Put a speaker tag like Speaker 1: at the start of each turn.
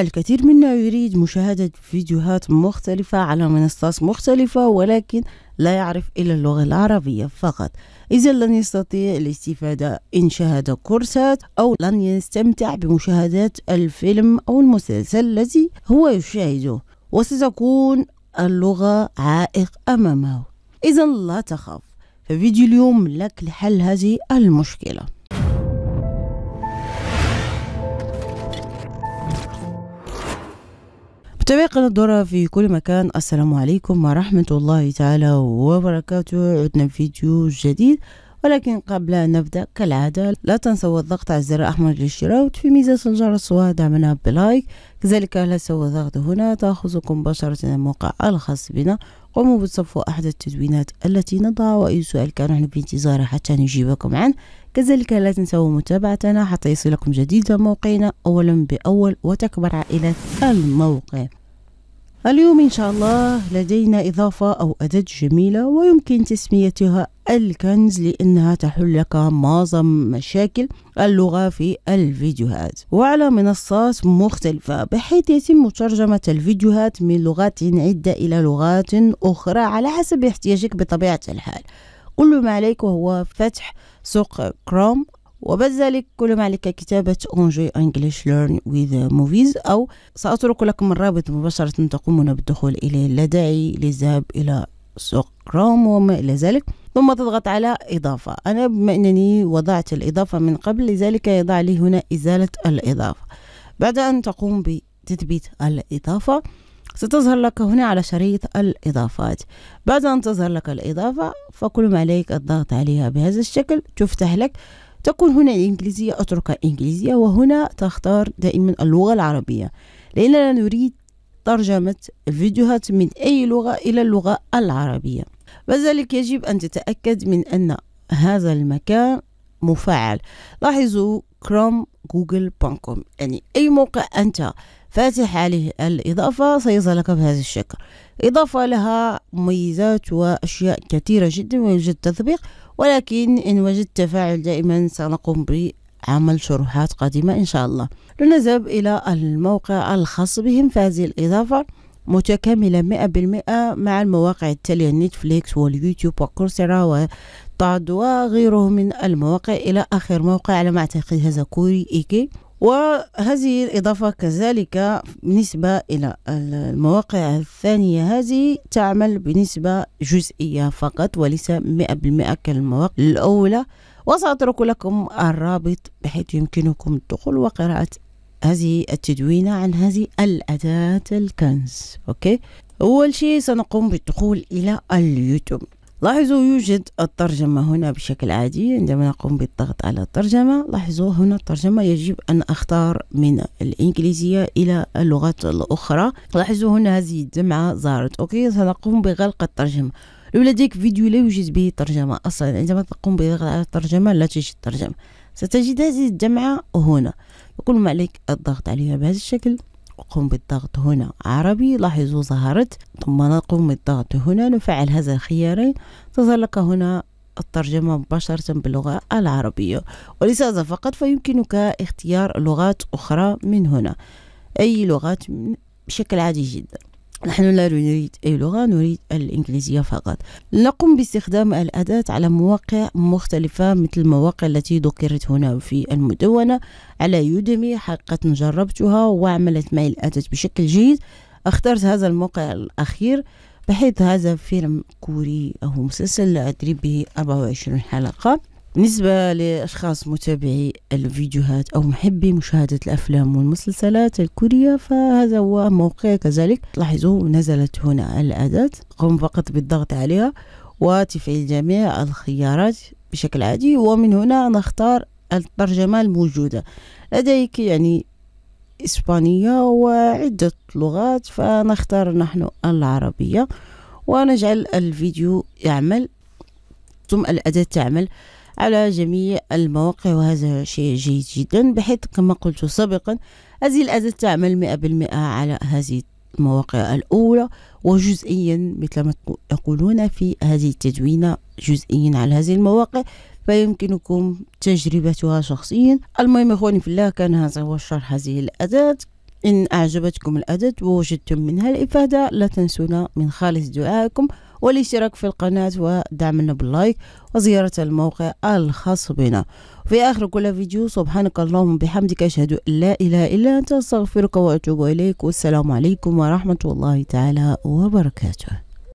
Speaker 1: الكثير منا يريد مشاهدة فيديوهات مختلفة على منصات مختلفة ولكن لا يعرف إلا اللغة العربية فقط إذا لن يستطيع الاستفادة إن شاهد كورسات أو لن يستمتع بمشاهدة الفيلم أو المسلسل الذي هو يشاهده وستكون اللغة عائق أمامه إذا لا تخاف ففيديو اليوم لك لحل هذه المشكله متابعينا الدورة في كل مكان السلام عليكم ورحمة الله تعالى وبركاته عدنا بفيديو جديد ولكن قبل أن نبدأ كالعادة لا تنسوا الضغط على الزر الأحمر للاشتراك في ميزة الجرس ودعمنا بلايك كذلك لا تنسوا الضغط هنا تأخذكم مباشرة الموقع الخاص بنا قوموا بتصفوا أحد التدوينات التي نضعها وأي سؤال كان نحن بانتظاره حتى نجيبكم عنه كذلك لا تنسوا متابعتنا حتى يصلكم جديد موقعنا أولا بأول وتكبر عائلة الموقع اليوم إن شاء الله لدينا إضافة أو أداة جميلة ويمكن تسميتها الكنز لأنها تحل لك معظم مشاكل اللغة في الفيديوهات وعلى منصات مختلفة بحيث يتم ترجمة الفيديوهات من لغات عدة إلى لغات أخرى على حسب احتياجك بطبيعة الحال كل ما عليك هو فتح سوق كروم وبعد ذلك كل ما عليك كتابة Enjoy English Learn with Movies أو سأترك لكم الرابط مباشرة تقومون بالدخول إليه لا داعي للذهاب إلى سوق كروم وما إلى ذلك ثم تضغط على إضافة أنا بما أنني وضعت الإضافة من قبل لذلك يضع لي هنا إزالة الإضافة بعد أن تقوم بتثبيت الإضافة ستظهر لك هنا على شريط الإضافات بعد أن تظهر لك الإضافة فكل ما عليك الضغط عليها بهذا الشكل تفتح لك تكون هنا الإنجليزية أترك الإنجليزية وهنا تختار دائما اللغة العربية لأننا نريد ترجمة فيديوهات من أي لغة إلى اللغة العربية وذلك يجب أن تتأكد من أن هذا المكان مفعل لاحظوا كروم جوجل بانكوم يعني أي موقع أنت فاتح عليه الإضافة سيظهر لك بهذا الشكل إضافة لها مميزات وأشياء كثيرة جدا ويوجد تطبيق ولكن إن وجدت تفاعل دائما سنقوم عمل شروحات قادمة إن شاء الله لنذهب إلى الموقع الخاص بهم فهذه الإضافة متكاملة مئة بالمئة مع المواقع التالية نتفليكس واليوتيوب وكورسيرا وطاد وغيره من المواقع إلى آخر موقع على ما أعتقد هذا كوري إيكي وهذه الإضافة كذلك بالنسبة إلى المواقع الثانية هذه تعمل بنسبة جزئية فقط وليس مئة بالمئة كالمواقع الأولى وسأترك لكم الرابط بحيث يمكنكم الدخول وقراءة هذه التدوينة عن هذه الأداة الكنز أوكي أول شيء سنقوم بالدخول إلى اليوتيوب لاحظوا يوجد الترجمة هنا بشكل عادي عندما نقوم بالضغط على الترجمة لاحظوا هنا الترجمة يجب أن أختار من الإنجليزية إلى اللغات الأخرى لاحظوا هنا هذه الدمعة ظهرت أوكي سنقوم بغلق الترجمة لولا ديك فيديو لا يوجد به ترجمة أصلا عندما تقوم بالضغط على الترجمة لا تجد ترجمة ستجد هذه الجمعة هنا يقول ما عليك الضغط عليها بهذا الشكل قم بالضغط هنا عربي لاحظوا ظهرت ثم نقوم بالضغط هنا نفعل هذا الخيارين تظهر لك هنا الترجمة مباشرة باللغة العربية وليس هذا فقط فيمكنك اختيار لغات أخرى من هنا أي لغات بشكل عادي جدا نحن لا نريد أي لغة نريد الإنجليزية فقط نقوم باستخدام الأداة على مواقع مختلفة مثل المواقع التي ذكرت هنا في المدونة على يودمي حقيقة جربتها وعملت معي الأداة بشكل جيد اخترت هذا الموقع الأخير بحيث هذا فيلم كوري أو مسلسل أدري به 24 حلقة بالنسبة لأشخاص متابعي الفيديوهات أو محبي مشاهدة الأفلام والمسلسلات الكورية فهذا هو موقع كذلك لاحظوا نزلت هنا الأداة قم فقط بالضغط عليها وتفعيل جميع الخيارات بشكل عادي ومن هنا نختار الترجمة الموجودة لديك يعني إسبانية وعدة لغات فنختار نحن العربية ونجعل الفيديو يعمل ثم الأداة تعمل على جميع المواقع وهذا شيء جيد جدا بحيث كما قلت سابقا هذه الأداة تعمل مئة بالمئة على هذه المواقع الأولى وجزئيا مثل ما يقولون في هذه التدوينة جزئيا على هذه المواقع فيمكنكم تجربتها شخصيا المهم اخواني في الله كان هذا هو شرح هذه الأداة إن أعجبتكم الأداة ووجدتم منها الإفادة لا تنسونا من خالص دعائكم والاشتراك في القناة ودعمنا باللايك وزيارة الموقع الخاص بنا في آخر كل فيديو سبحانك اللهم بحمدك أشهد أن لا إله إلا أنت أستغفرك وأتوب إليك والسلام عليكم ورحمة الله تعالى وبركاته